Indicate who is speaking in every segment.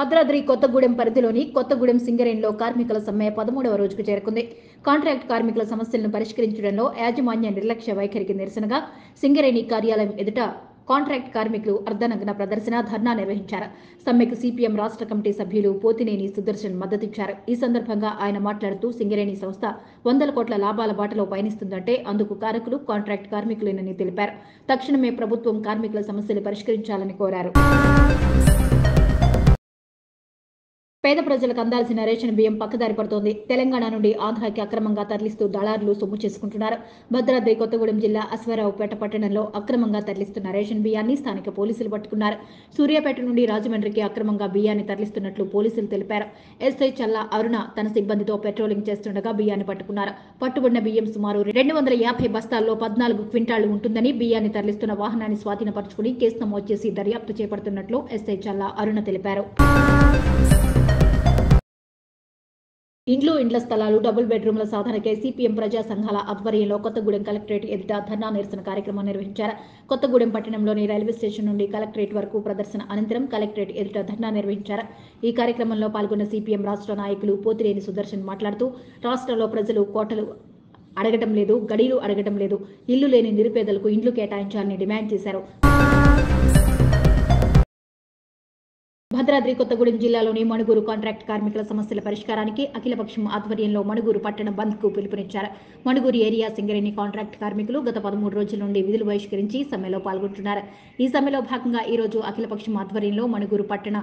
Speaker 1: భద్రాద్రి కొత్తగూడెం పరిధిలోని కొత్తగూడెం సింగరేణిలో కార్మికుల సమ్మె పదమూడవ రోజుకు చేరుకుంది కాంట్రాక్ట్ కార్మికుల సమస్యలను పరిష్కరించడంలో యాజమాన్య నిర్లక్ష్య వైఖరికి నిరసనగా సింగరేణి కార్యాలయం ఎదుట కాంట్రాక్ట్ కార్మికులు అర్ధనగ్న ప్రదర్శన ధర్నా నిర్వహించారు సమ్మెకు సిపిఎం రాష్ట్ర కమిటీ సభ్యులు పోతినేని సుదర్శన్ మద్దతిచ్చారు ఈ సందర్భంగా ఆయన మాట్లాడుతూ సింగరేణి సంస్థ వందల కోట్ల లాభాల బాటలో పయనిస్తుందంటే అందుకు కారకులు కాంట్రాక్ట్ కార్మికులేనని తెలిపారు తక్షణమే ప్రభుత్వం కార్మికుల సమస్యలు పరిష్కరించాలని కోరారు పేద ప్రజలకు అందాల్సిన రేషన్ బియ్యం పక్కదారి పడుతోంది తెలంగాణ నుండి ఆంధ్రాకి అక్రమంగా తరలిస్తూ దళారులు సొమ్ము చేసుకుంటున్నారు భద్రాద్రి కొత్తగూడెం జిల్లా అశ్వరావుపేట పట్టణంలో అక్రమంగా తరలిస్తున్న రేషన్ బియ్యాన్ని స్థానిక పోలీసులు పట్టుకున్నారు సూర్యాపేట నుండి రాజమండ్రికి అక్రమంగా బియ్యాన్ని తరలిస్తున్నట్లు పోలీసులు తెలిపారు ఎస్ఐ చల్లా అరుణ తన సిబ్బందితో పెట్రోలింగ్ చేస్తుండగా బియ్యాన్ని పట్టుకున్నారు పట్టుబడిన బియ్యం సుమారు రెండు వందల యాభై బస్తాల్లో పద్నాలుగు క్వింటాళ్లు ఉంటుందని బియ్యాన్ని తరలిస్తున్న వాహనాన్ని స్వాధీనపరచుకుని కేసు నమోదు చేసి దర్యాప్తు చేపడుతున్నట్లు ఎస్ఐ చల్లా అరుణ తెలిపారు ఇండ్లు ఇండ్ల స్థలాలు డబుల్ బెడ్రూమ్ల సాధనకై సిపిఎం ప్రజా సంఘాల ఆధ్వర్యంలో కొత్తగూడెం కలెక్టరేట్ ఎదుట ధర్నా నిరసన కార్యక్రమం నిర్వహించారు కొత్తగూడెం పట్టణంలోని రైల్వే స్టేషన్ నుండి కలెక్టరేట్ వరకు ప్రదర్శన అనంతరం కలెక్టరేట్ ఎదుట ధర్నా నిర్వహించారు ఈ కార్యక్రమంలో పాల్గొన్న సిపిఎం రాష్ట్ర నాయకులు పోతిరేని సుదర్శన్ మాట్లాడుతూ రాష్ట్రంలో ప్రజలు కోటలు అడగటం లేదు గడిలు అడగటం లేదు ఇల్లు లేని నిరుపేదలకు ఇండ్లు కేటాయించాలని డిమాండ్ చేశారు భద్రాద్రి కొత్తగూడెం జిల్లాలోని మణుగూరు కాంట్రాక్ట్ కార్మికుల సమస్యల పరిష్కారానికి అఖిలపక్షం ఆధ్వర్యంలో మణుగూరు పట్టణ బంద్ కు పిలుపునిచ్చారు మణుగూరు ఏరియా సింగరేణి కాంట్రాక్ట్ కార్మికులు గత పదమూడు రోజుల నుండి విధులు బహిష్కరించి సమ్మెలో పాల్గొంటున్నారు ఈ సమ్మెలో భాగంగా ఈరోజు అఖిలపక్షం ఆధ్వర్యంలో మణుగూరు పట్టణ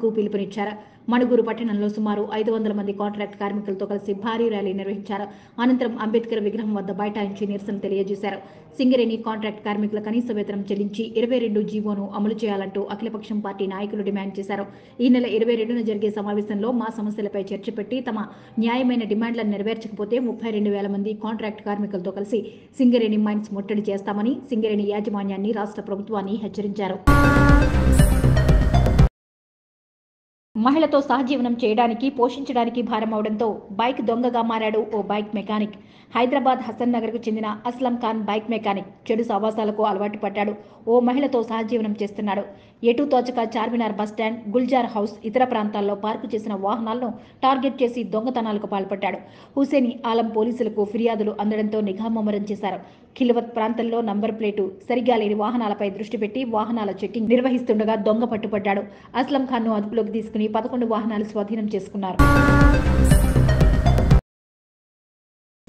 Speaker 1: కు పిలుపునిచ్చారు మణుగూరు పట్టణంలో సుమారు ఐదు వందల మంది కాంట్రాక్ట్ కార్మికులతో కలిసి భారీ ర్యాలీ నిర్వహించారు అనంతరం అంబేద్కర్ విగ్రహం వద్ద బైఠాయించి నిరసన తెలియజేశారు సింగరేణి కాంట్రాక్ట్ కార్మికుల కనీస వేతనం చెల్లించి ఇరవై రెండు జీవోను అమలు చేయాలంటూ అఖిలపక్షం పార్టీ నాయకులు డిమాండ్ చేశారు ఈ నెల ఇరవై రెండున జరిగే సమావేశంలో మా సమస్యలపై చర్చ పెట్టి తమ న్యాయమైన డిమాండ్లను నెరవేర్చకపోతే ముప్పై రెండు వేల మంది కాంట్రాక్ట్ కార్మికులతో కలిసి సింగరేణి మైన్స్ ముట్టడి చేస్తామని సింగరేణి యాజమాన్యాన్ని రాష్ట్ర ప్రభుత్వాన్ని హెచ్చరించారు మహిళతో సహజీవనం చేయడానికి పోషించడానికి భారమవడంతో బైక్ దొంగగా మారాడు ఓ బైక్ మెకానిక్ హైదరాబాద్ హసన్ నగర్కు చెందిన అస్లం ఖాన్ బైక్ మెకానిక్ చెడు సవాసాలకు అలవాటు పడ్డాడు ఓ మహిళతో సహజీవనం చేస్తున్నాడు ఎటు తోచక చార్మినార్ బస్టాండ్ గుల్జార్ హౌస్ ఇతర ప్రాంతాల్లో పార్కు చేసిన వాహనాలను టార్గెట్ చేసి దొంగతనాలకు పాల్పడ్డాడు హుసేని ఆలం పోలీసులకు ఫిర్యాదులు అందడంతో నిఘా ముమ్మరం చేశారు కిలవత్ ప్రాంతంలో నంబర్ ప్లేటు సరిగా లేని వాహనాలపై దృష్టి పెట్టి వాహనాల చెక్కింగ్ నిర్వహిస్తుండగా దొంగ పట్టుబడ్డాడు అస్లం ఖాన్ను అదుపులోకి తీసుకుని పదకొండు వాహనాలు స్వాధీనం చేసుకున్నారు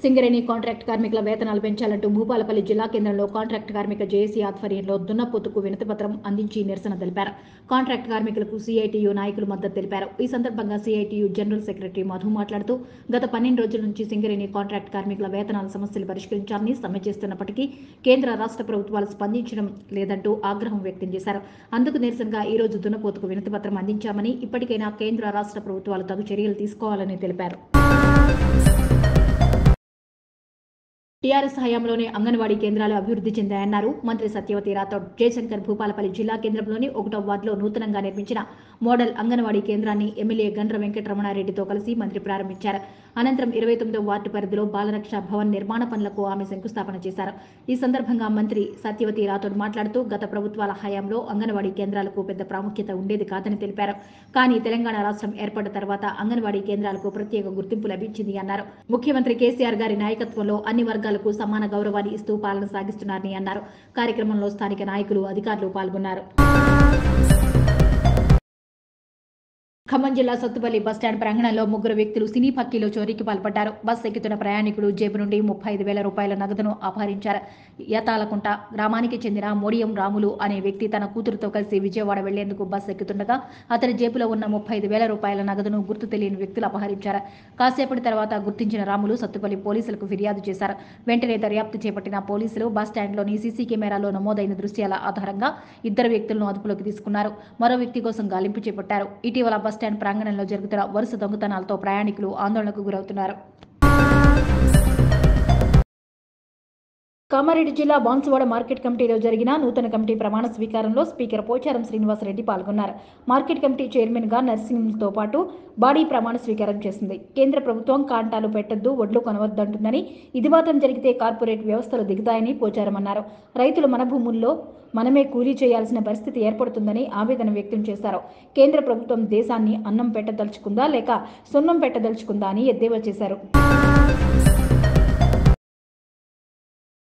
Speaker 1: సింగరేణి కాంట్రాక్ట్ కార్మికుల వేతనాలు పెంచాలంటూ భూపాలపల్లి జిల్లా కేంద్రంలో కాంట్రాక్ట్ కార్మిక జేఏసీ ఆధ్వర్యంలో దున్నపోతుకు వినతిపత్రం అందించి నిరసన తెలిపారు కాంట్రాక్ట్ కార్మికులకు సీఐటీయూ నాయకులు మద్దతు తెలిపారు ఈ సందర్భంగా సీఐటీయూ జనరల్ సెక్రటరీ మధు మాట్లాడుతూ గత పన్నెండు రోజుల నుంచి సింగరేణి కాంట్రాక్ట్ కార్మికుల వేతనాల సమస్యలు పరిష్కరించాలని సమ్మె చేస్తున్నప్పటికీ కేంద్ర రాష్ట్ర ప్రభుత్వాలు స్పందించడం లేదంటూ ఆగ్రహం వ్యక్తం చేశారు అందుకు నిరసనగా ఈ రోజు దున్నపోతుకు వినతిపత్రం అందించామని ఇప్పటికైనా కేంద్ర రాష్ట్ర ప్రభుత్వాలు తగు చర్యలు తీసుకోవాలని తెలిపారు టీఆర్ఎస్ హయాంలోనే అంగన్వాడీ కేంద్రాలు అభివృద్ధి చెందాయన్నారు మంత్రి సత్యవతి రాథోడ్ జయశంకర్ భూపాలపల్లి జిల్లా కేంద్రంలోని ఒకటో వార్డులో నూతనంగా నిర్మించిన మోడల్ అంగన్వాడీ కేంద్రాన్ని ఎమ్మెల్యే గండ్ర వెంకటరమణారెడ్డితో కలిసి మంత్రి ప్రారంభించారు అనంతరం ఇరవై తొమ్మిదో వార్డు పరిధిలో బాలరక్ష భవన్ నిర్మాణ పనులకు ఆమె శంకుస్థాపన చేశారు ఈ సందర్భంగా మంత్రి సత్యవతి రాథోడ్ మాట్లాడుతూ గత ప్రభుత్వాల హయాంలో అంగన్వాడీ కేంద్రాలకు పెద్ద ప్రాముఖ్యత ఉండేది కాదని తెలిపారు కానీ తెలంగాణ రాష్ట్రం ఏర్పడిన తర్వాత అంగన్వాడీ కేంద్రాలకు ప్రత్యేక గుర్తింపు లభించింది అన్నారు ముఖ్యమంత్రి కేసీఆర్ గారి నాయకత్వంలో అన్ని వర్గాలకు సమాన గౌరవాన్ని ఇస్తూ పాలన సాగిస్తున్నారని అన్నారు కార్యక్రమంలో స్థానిక నాయకులు అధికారులు పాల్గొన్నారు ఖమ్మం జిల్లా సత్తుపల్లి బస్టాండ్ ప్రాంగణంలో ముగ్గురు వ్యక్తులు సినీ పక్కీలో చోరీకి పాల్పడ్డారు బస్ ఎక్కుతున్న ప్రయాణికుడు జేబు నుండి ముప్పై ఐదు వేల రూపాయల నగదును అపహరించారు ఏతాలకుంట గ్రామానికి చెందిన మోడియం రాములు అనే వ్యక్తి తన కూతురుతో కలిసి విజయవాడ వెళ్లేందుకు బస్సు ఎక్కుతుండగా అతని జేబులో ఉన్న ముప్పై ఐదు వేల రూపాయల నగదును గుర్తు తెలియని వ్యక్తులు అపహరించారు కాసేపటి తర్వాత గుర్తించిన రాములు సత్తుపల్లి పోలీసులకు ఫిర్యాదు చేశారు వెంటనే దర్యాప్తు చేపట్టిన పోలీసులు బస్ స్టాండ్లోని సీసీ కెమెరాలో నమోదైన దృశ్యాల ఆధారంగా ఇద్దరు వ్యక్తులను అదుపులోకి తీసుకున్నారు మరో వ్యక్తి కోసం గాలింపు చేపట్టారు ఇటీవల బస్ స్టాండ్ ప్రాంగణంలో జరుగుతున్న వరుస దొంగతనాలతో ప్రయాణికులు ఆందోళనకు గురవుతున్నారు కామారెడ్డి జిల్లా బాన్సువాడ మార్కెట్ కమిటీలో జరిగిన నూతన కమిటీ ప్రమాణ స్వీకారంలో స్పీకర్ పోచారం శ్రీనివాసరెడ్డి పాల్గొన్నారు మార్కెట్ కమిటీ చైర్మన్గా నర్సింగ్తో పాటు బాడీ ప్రమాణ స్వీకారం చేసింది కేంద్ర ప్రభుత్వం కాంటాలు పెట్టద్దు ఒడ్లు కొనవద్దంటుందని ఇది మాత్రం జరిగితే కార్పొరేట్ వ్యవస్థలు దిగుతాయని పోచారం అన్నారు రైతులు మన భూముల్లో మనమే కూలీ చేయాల్సిన పరిస్థితి ఏర్పడుతుందని ఆవేదన వ్యక్తం చేశారు కేంద్ర ప్రభుత్వం దేశాన్ని అన్నం పెట్టదలుచుకుందా లేక సున్నం పెట్టదలుచుకుందా అని ఎద్దేవా చేశారు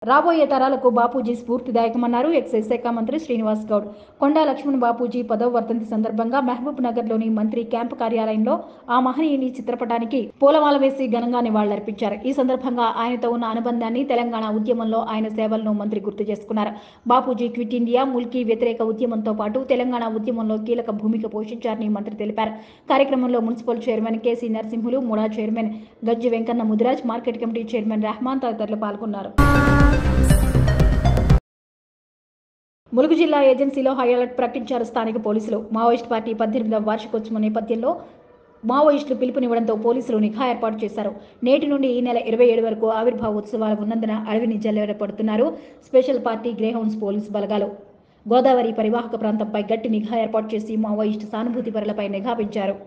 Speaker 1: రాబోయే తరాలకు బాపూజీ స్ఫూర్తిదాయకమన్నారు ఎక్సైజ్ శాఖ మంత్రి శ్రీనివాస్ గౌడ్ కొండా లక్ష్మణ్ బాపూజీ పదవ వర్ధంతి సందర్భంగా మహబూబ్ నగర్లోని మంత్రి క్యాంపు కార్యాలయంలో ఆ మహనీయుని చిత్రపటానికి పూలమాల వేసి ఘనంగా నివాళులర్పించారు ఈ సందర్భంగా ఆయనతో ఉన్న అనుబంధాన్ని తెలంగాణ ఉద్యమంలో ఆయన సేవలను మంత్రి గుర్తు చేసుకున్నారు బాపూజీ క్విట్ ఇండియా ముల్కీ వ్యతిరేక ఉద్యమంతో పాటు తెలంగాణ ఉద్యమంలో కీలక భూమిక పోషించారని మంత్రి తెలిపారు కార్యక్రమంలో మున్సిపల్ చైర్మన్ కేసీ నరసింహులు మూడా chairman Gajji Venkanna Mudiraj market committee chairman Rehman తదితరులు పాల్గొన్నారు ములుగు జిల్లా ఏజెన్సీలో హై అలర్ట్ ప్రకటించారు స్థానిక పోలీసులు మావోయిస్ట్ పార్టీ పద్దెనిమిదవ వార్షికోత్సవం నేపథ్యంలో మావోయిస్టులు పిలుపునివ్వడంతో పోలీసులు నిఘా ఏర్పాటు చేశారు నేటి నుండి ఈ నెల ఇరవై ఏడు వరకు ఆవిర్భావ ఉత్సవాలు ఉన్నందున అడవిని జల్లెడపడుతున్నారు స్పెషల్ పార్టీ గ్రేహౌండ్స్ పోలీస్ బలగాలు గోదావరి పరివాహక ప్రాంతంపై గట్టి నిఘా ఏర్పాటు చేసి మావోయిస్టు సానుభూతి పరులపై నిఘా పెంచారు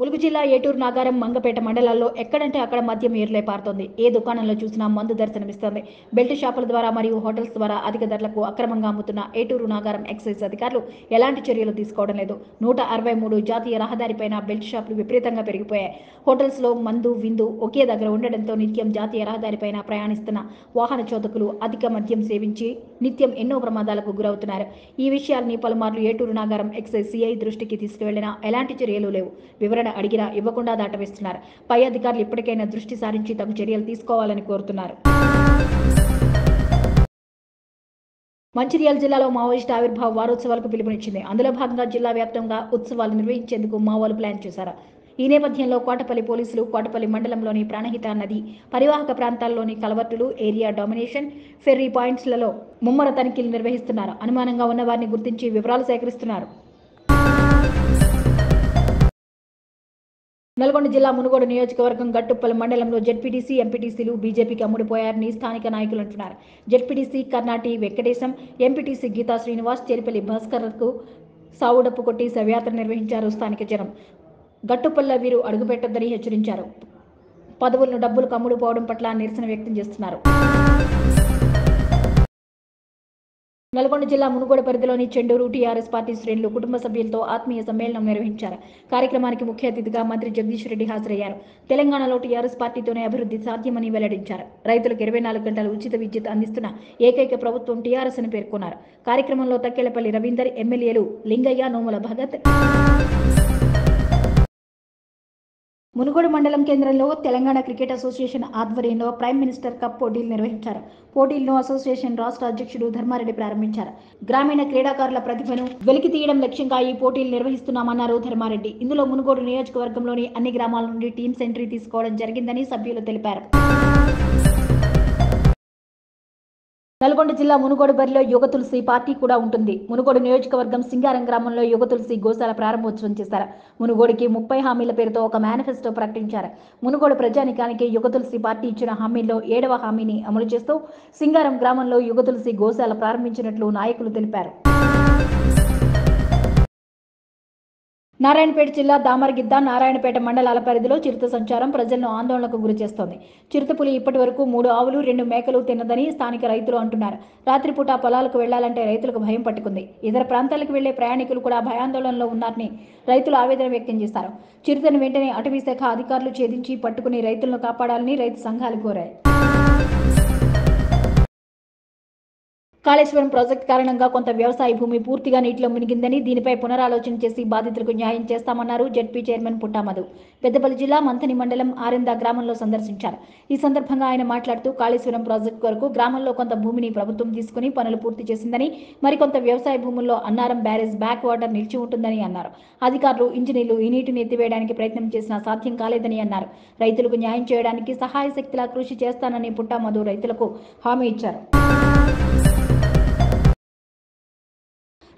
Speaker 1: ములుగు జిల్లా ఏటూరు నాగారం మంగపేట మండలాల్లో ఎక్కడంటే అక్కడ మద్యం ఏర్లై పారుతోంది ఏ దుకాణంలో చూసినా మందు దర్శనమిస్తోంది బెల్ట్ షాపుల ద్వారా మరియు హోటల్స్ ద్వారా అధిక ధరలకు అక్రమంగా అమ్ముతున్న ఏటూరు నాగారం ఎక్సైజ్ అధికారులు ఎలాంటి చర్యలు తీసుకోవడం లేదు నూట అరవై మూడు జాతీయ రహదారిపైన బెల్ట్ షాపులు విపరీతంగా పెరిగిపోయాయి హోటల్స్లో మందు విందు ఒకే దగ్గర ఉండడంతో నిత్యం జాతీయ రహదారిపైన ప్రయాణిస్తున్న వాహన చోదకులు అధిక మద్యం సేవించి నిత్యం ఎన్నో ప్రమాదాలకు గురవుతున్నారు ఈ విషయాన్ని పలుమార్లు ఏటూరు నాగారం ఎక్సైజ్ సిఐ దృష్టికి తీసుకువెళ్లినా ఎలాంటి చర్యలు లేవు వివరణ అడిగినా ఇవ్వకుండా దాటవేస్తున్నారు పై అధికారులు ఇప్పటికైనా దృష్టి సారించి తగు చర్యలు తీసుకోవాలని కోరుతున్నారు మంచిర్యాల జిల్లాలో మావోయిస్ట్ ఆవిర్భావ వారోత్సవాలకు పిలుపునిచ్చింది అందులో భాగంగా జిల్లా వ్యాప్తంగా ఉత్సవాలు నిర్వహించేందుకు మావోలు ప్లాన్ చేశారు ఈ నేపథ్యంలో కోటపల్లి పోలీసులు కోటపల్లి మండలంలోని ప్రాణహిత నది పరివాహక ప్రాంతాల్లోని కలవర్టులు ఏరియా డామినేషన్ ఫెర్రీ పాయింట్స్లలో ముమ్మర తనిఖీలు నిర్వహిస్తున్నారు అనుమానంగా ఉన్న వారిని గుర్తించి వివరాలు సేకరిస్తున్నారు నల్గొండ జిల్లా మునుగోడు నియోజకవర్గం గట్టుప్పల మండలంలో జెడ్పీటీసీ ఎంపీటీసీలు బీజేపీకి అమ్ముడుపోయారని స్థానిక నాయకులు అంటున్నారు జెడ్పీటీసీ కర్ణాటి వెంకటేశం ఎంపీటీసీ గీతా శ్రీనివాస్ చేరిపల్లి భాస్కర్కు సావుడప్పు కొట్టి శవయాత్ర నిర్వహించారు స్థానిక జనం గట్టుపల్ల వీరు అడుగుపెట్టొద్దని హెచ్చరించారు పదవులను డబ్బులు కమ్ముడుపోవడం పట్ల నిరసన వ్యక్తం చేస్తున్నారు నల్గొండ జిల్లా మునుగోడ పరిధిలోని చెండూరు టీఆర్ఎస్ పార్టీ శ్రేణులు కుటుంబ సభ్యులతో ఆత్మీయ సమ్మేళనం నిర్వహించారు కార్యక్రమానికి ముఖ్య అతిథిగా మంత్రి జగదీష్ రెడ్డి హాజరయ్యారు తెలంగాణలో టీఆర్ఎస్ పార్టీతోనే అభివృద్ధి సాధ్యమని వెల్లడించారు రైతులకు ఇరవై నాలుగు గంటల ఉచిత విద్యుత్ అందిస్తున్న ఏకైక ప్రభుత్వం టీఆర్ఎస్ అని పేర్కొన్నారు కార్యక్రమంలో తక్కెలపల్లి రవీందర్ ఎమ్మెల్యేలు లింగయ్య నోముల భగత్ మునుగోడు మండలం కేంద్రంలో తెలంగాణ క్రికెట్ అసోసియేషన్ ఆధ్వర్యంలో ప్రైమ్ మినిస్టర్ కప్ పోటీలు నిర్వహించారు పోటీలను అసోసియేషన్ రాష్ట్ర అధ్యక్షుడు ధర్మారెడ్డి ప్రారంభించారు గ్రామీణ క్రీడాకారుల ప్రతిభను వెలికి తీయడం లక్ష్యంగా ఈ పోటీలు నిర్వహిస్తున్నామన్నారు ధర్మారెడ్డి ఇందులో మునుగోడు నియోజకవర్గంలోని అన్ని గ్రామాల నుండి టీమ్స్ ఎంట్రీ తీసుకోవడం జరిగిందని సభ్యులు తెలిపారు నల్గొండ జిల్లా మునుగోడు బరిలో యుగ తులసి పార్టీ కూడా ఉంటుంది మునుగోడు నియోజకవర్గం సింగారం గ్రామంలో యుగ తులసి గోశాల ప్రారంభోత్సవం చేశారు మునుగోడుకి ముప్పై హామీల పేరుతో ఒక మేనిఫెస్టో ప్రకటించారు మునుగోడు ప్రజానికానికి యుగ తులసి పార్టీ ఇచ్చిన హామీల్లో ఏడవ హామీని అమలు చేస్తూ సింగారం గ్రామంలో యుగ తులసి గోశాల ప్రారంభించినట్లు నాయకులు తెలిపారు నారాయణపేట జిల్లా దామరగిద్ద నారాయణపేట మండలాల పరిధిలో చిరుత సంచారం ప్రజలను ఆందోళనకు గురి చిరుత పులి ఇప్పటి వరకు మూడు ఆవులు రెండు మేకలు తిన్నదని స్థానిక రైతులు అంటున్నారు రాత్రిపూట పొలాలకు వెళ్లాలంటే రైతులకు భయం పట్టుకుంది ఇతర ప్రాంతాలకు వెళ్లే ప్రయాణికులు కూడా భయాందోళనలో ఉన్నారని రైతులు ఆవేదన వ్యక్తం చేశారు చిరుతను వెంటనే అటవీ శాఖ అధికారులు ఛేదించి పట్టుకుని రైతులను కాపాడాలని రైతు సంఘాలు కోరాయి కాళేశ్వరం ప్రాజెక్టు కారణంగా కొంత వ్యవసాయ భూమి పూర్తిగా నీటిలో మునిగిందని దీనిపై పునరాలోచన చేసి బాధితులకు న్యాయం చేస్తామన్నారు జడ్పీ చైర్మన్ పుట్టామధు పెద్దపల్లి జిల్లా మంథని మండలం ఆరిందా గ్రామంలో సందర్శించారు ఈ సందర్భంగా ఆయన మాట్లాడుతూ కాళేశ్వరం ప్రాజెక్టు కొరకు గ్రామంలో కొంత భూమిని ప్రభుత్వం తీసుకుని పనులు పూర్తి చేసిందని మరికొంత వ్యవసాయ భూముల్లో అన్నారం బ్యారేజ్ బ్యాక్ వాటర్ నిలిచి ఉంటుందని అన్నారు అధికారులు ఇంజనీర్లు ఈ నీటిని ఎత్తివేయడానికి ప్రయత్నం చేసినా సాధ్యం కాలేదని అన్నారు రైతులకు న్యాయం చేయడానికి సహాయ శక్తిలా కృషి చేస్తానని పుట్టామధు రైతులకు హామీ ఇచ్చారు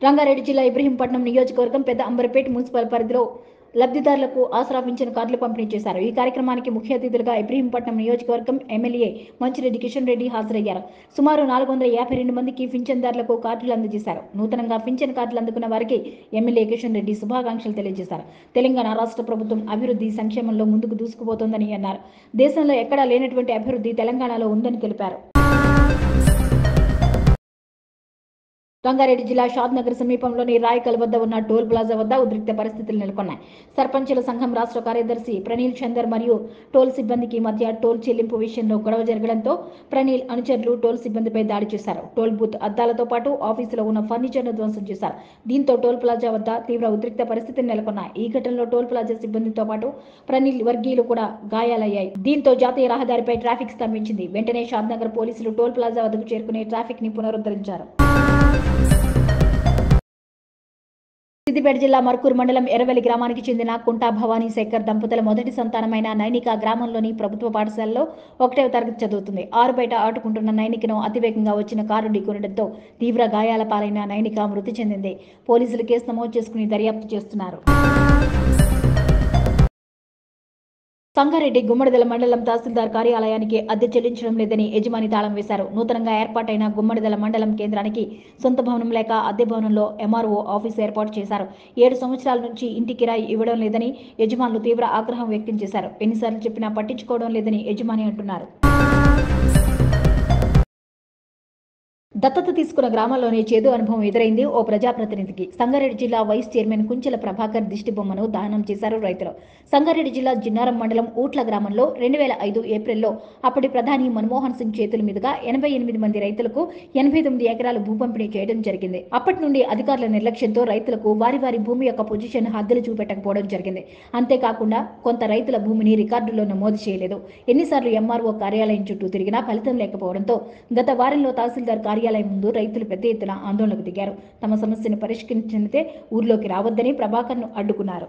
Speaker 1: రంగారెడ్డి జిల్లా ఇబ్రహీంపట్నం నియోజకవర్గం పెద్ద అంబర్పేట్ మున్సిపల్ పరిధిలో లబ్ధిదారులకు ఆశ్రావించిన కార్డులు పంపిణీ చేశారు ఈ కార్యక్రమానికి ముఖ్య అతిథులుగా ఇబ్రహీంపట్నం నియోజకవర్గం ఎమ్మెల్యే మంచిరెడ్డి కిషన్ రెడ్డి హాజరయ్యారు సుమారు నాలుగు వందల యాభై రెండు మందికి పింఛన్దారులకు కార్డులు అందజేశారు నూతనంగా పింఛన్ కార్డులు అందుకున్న వారికి ఎమ్మెల్యే కిషన్ రెడ్డి శుభాకాంక్షలు తెలియజేశారు తెలంగాణ రాష్ట్ర ప్రభుత్వం అభివృద్ధి సంక్షేమంలో ముందుకు దూసుకుపోతోందని అన్నారు దేశంలో ఎక్కడా లేనటువంటి అభివృద్ధి తెలంగాణలో ఉందని తెలిపారు రంగారెడ్డి జిల్లా షాద్నగర్ సమీపంలోని రాయకల్ వద్ద ఉన్న టోల్ ప్లాజా వద్ద ఉద్రిక్త పరిస్థితులు నెలకొన్నాయి సర్పంచుల సంఘం రాష్ట్ర కార్యదర్శి ప్రణీల్ చందర్ మరియు టోల్ సిబ్బందికి మధ్య టోల్ చెల్లింపు విషయంలో గొడవ జరగడంతో ప్రణీల్ అనుచరులు టోల్ సిబ్బందిపై దాడి చేశారు టోల్ బూత్ అద్దాలతో పాటు ఆఫీసులో ఉన్న ఫర్నిచర్ను ధ్వంసం చేశారు దీంతో టోల్ ప్లాజా వద్ద తీవ్ర ఉద్రిక్త పరిస్థితులు నెలకొన్నాయి ఈ ఘటనలో టోల్ ప్లాజా సిబ్బందితో పాటు ప్రణీల్ వర్గీయులు కూడా గాయాలయ్యాయి దీంతో జాతీయ రహదారిపై ట్రాఫిక్ స్తంభించింది వెంటనే షాద్నగర్ పోలీసులు టోల్ ప్లాజా వద్దకు చేరుకునే ట్రాఫిక్ ని పునరుద్ధరించారు సిద్దిపేట జిల్లా మర్కూరు మండలం ఎరవెలి గ్రామానికి చెందిన కుంటా భవానీ శేఖర్ దంపతుల మొదటి సంతానమైన నైనిక గ్రామంలోని ప్రభుత్వ పాఠశాలలో ఒకటవ తరగతి చదువుతుంది ఆరు బయట ఆటుకుంటున్న నైనికను అతివేగంగా వచ్చిన కారు ఢీకొనడంతో తీవ్ర గాయాల పాలైన నైనిక మృతి చెందింది పోలీసులు కేసు నమోదు చేసుకుని దర్యాప్తు చేస్తున్నారు సంగారెడ్డి గుమ్మడిదల మండలం తహసీల్దార్ కార్యాలయానికి అద్దె చెల్లించడం లేదని యజమాని తాళం వేశారు నూతనంగా ఏర్పాటైన గుమ్మడిదల మండలం కేంద్రానికి సొంత భవనం లేక అద్దె భవనంలో ఎంఆర్ఓ ఆఫీస్ ఏర్పాటు చేశారు ఏడు సంవత్సరాల నుంచి ఇంటి కిరాయి ఇవ్వడం లేదని యజమానులు తీవ్ర ఆగ్రహం వ్యక్తం చేశారు ఎన్నిసార్లు చెప్పినా పట్టించుకోవడం లేదని యజమాని అంటున్నారు దత్తత తీసుకున్న గ్రామంలోనే చేదు అనుభవం ఎదురైంది ఓ ప్రజాప్రతినిధికి సంగారెడ్డి జిల్లా వైస్ చైర్మన్ కుంచెల ప్రభాకర్ దిష్టిబొమ్మను దానం చేశారు రైతులు సంగారెడ్డి జిల్లా జిన్నారం మండలం ఊట్ల గ్రామంలో రెండు వేల ఐదు ఏప్రిల్లో అప్పటి ప్రధాని మన్మోహన్ సింగ్ చేతుల మీదుగా ఎనభై ఎనిమిది మంది రైతులకు ఎనభై తొమ్మిది ఎకరాలు భూ పంపిణీ చేయడం జరిగింది అప్పటి నుండి అధికారుల నిర్లక్ష్యంతో రైతులకు వారి వారి భూమి యొక్క పొజిషన్ హద్దులు చూపెట్టకపోవడం జరిగింది అంతేకాకుండా కొంత రైతుల భూమిని రికార్డులో నమోదు చేయలేదు ఎన్నిసార్లు ఎంఆర్ఓ కార్యాలయం చుట్టూ తిరిగినా ఫలితం లేకపోవడంతో గత వారంలో తహసీల్దార్ కార్యాలయం కార్యాలయం ముందు రైతులు పెద్ద ఎత్తున ఆందోళనకు దిగారు తమ సమస్యను పరిష్కరించినదే ఊర్లోకి రావద్దని ప్రభాకర్ను అడ్డుకున్నారు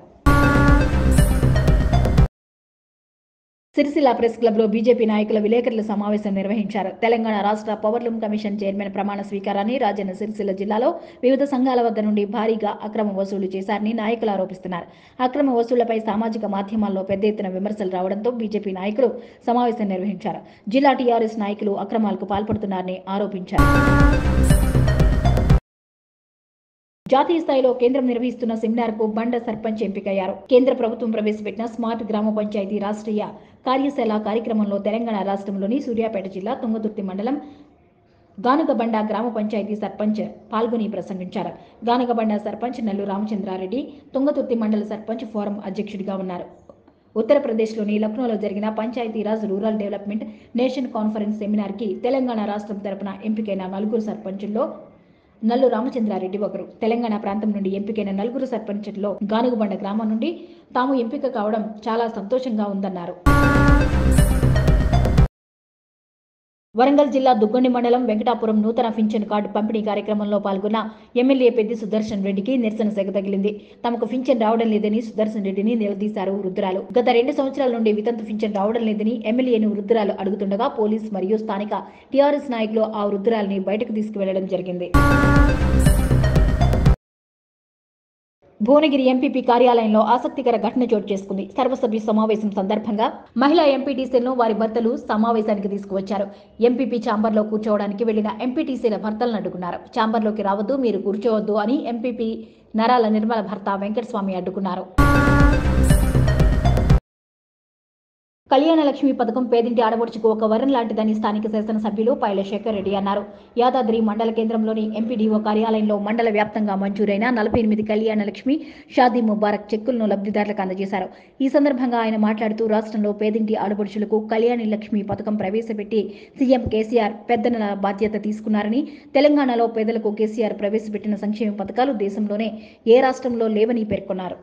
Speaker 1: సిరిసిల్ల ప్రెస్ క్లబ్ లో బీజేపీ నాయకుల విలేకరుల సమావేశం నిర్వహించారు తెలంగాణ రాష్ట్ర పవర్లూమ్ కమిషన్ చైర్మన్ ప్రమాణ స్వీకారాన్ని రాజన్న సిరిసిల్ల జిల్లాలో వివిధ సంఘాల వద్ద నుండి భారీగా అక్రమ వసూలు చేశారని నాయకులు ఆరోపిస్తున్నారు అక్రమ వసూళ్లపై సామాజిక మాధ్యమాల్లో పెద్ద ఎత్తున విమర్శలు రావడంతో బీజేపీ నాయకులు సమావేశం నిర్వహించారు జిల్లా టీఆర్ఎస్ నాయకులు అక్రమాలకు పాల్పడుతున్నారని ఆరోపించారు జాతీయ స్థాయిలో కేంద్రం నిర్వహిస్తున్న సెమినార్ కు బండ సర్పంచ్ ఎంపికయ్యారు కేంద్ర ప్రభుత్వం ప్రవేశపెట్టిన స్మార్ట్ గ్రామ పంచాయతీ రాష్ట్రీయ కార్యశాల కార్యక్రమంలో తెలంగాణ రాష్ట్రంలోని సూర్యాపేట జిల్లా తుంగదుర్తి మండలం గానుగబండ గ్రామ పంచాయతీ సర్పంచ్ పాల్గొని ప్రసంగించారు గానుగబండ సర్పంచ్ నల్లు రామచంద్రారెడ్డి తుంగతుర్తి మండల సర్పంచ్ ఫోరం అధ్యక్షుడిగా ఉన్నారు ఉత్తరప్రదేశ్లోని లక్నోలో జరిగిన Panchayati Raj rural development nation conference సెమినార్కి తెలంగాణ రాష్ట్రం తరపున ఎంపికైన నలుగురు సర్పంచుల్లో నల్లు రామచంద్రారెడ్డి ఒకరు తెలంగాణ ప్రాంతం నుండి ఎంపికైన నలుగురు సర్పంచ్లో గానుగుబండ గ్రామం నుండి తాము ఎంపిక కావడం చాలా సంతోషంగా ఉందన్నారు వరంగల్ జిల్లా దుగ్గొండి మండలం వెంకటాపురం నూతన పింఛన్ కార్డు పంపిణీ కార్యక్రమంలో పాల్గొన్న ఎమ్మెల్యే పెద్ది సుదర్శన్ రెడ్డికి నిరసన సెగ తగిలింది తమకు పింఛన్ రావడం లేదని సుదర్శన్ రెడ్డిని నిలదీశారు వృద్ధురాలు గత రెండు సంవత్సరాల నుండి వితంతు పింఛన్ రావడం లేదని ఎమ్మెల్యేను వృద్ధురాలు అడుగుతుండగా పోలీస్ మరియు స్థానిక టీఆర్ఎస్ నాయకులు ఆ వృద్ధురాలని బయటకు తీసుకువెళ్లడం జరిగింది భువనగిరి ఎంపీపీ కార్యాలయంలో ఆసక్తికర ఘటన చోటు చేసుకుంది సర్వసభ్య సమావేశం సందర్భంగా మహిళా ఎంపీటీసీలను వారి భర్తలు సమావేశానికి తీసుకువచ్చారు ఎంపీపీ ఛాంబర్లో కూర్చోవడానికి వెళ్లిన ఎంపీటీసీల భర్తలను అడ్డుకున్నారు ఛాంబర్లోకి రావద్దు మీరు కూర్చోవద్దు అని ఎంపీపీ నరాల నిర్మల భర్త వెంకటస్వామి అడ్డుకున్నారు కళ్యాణ లక్ష్మి పథకం పేదింటి ఆడబడుచుకు ఒక వరం లాంటిదని స్థానిక శాసనసభ్యులు పైలశేఖర్ రెడ్డి అన్నారు యాదాద్రి మండల కేంద్రంలోని ఎంపీడీఓ కార్యాలయంలో మండల వ్యాప్తంగా మంజూరైన నలభై ఎనిమిది కళ్యాణ లక్ష్మి షాదీ ముబారక్ చెక్కులను లబ్ధిదారులకు అందజేశారు ఈ సందర్భంగా ఆయన మాట్లాడుతూ రాష్ట్రంలో పేదింటి ఆడబడుచులకు కళ్యాణ లక్ష్మి పథకం ప్రవేశపెట్టి సీఎం కేసీఆర్ పెద్దల బాధ్యత తీసుకున్నారని తెలంగాణలో పేదలకు కేసీఆర్ ప్రవేశపెట్టిన సంక్షేమ పథకాలు దేశంలోనే ఏ రాష్ట్రంలో లేవని పేర్కొన్నారు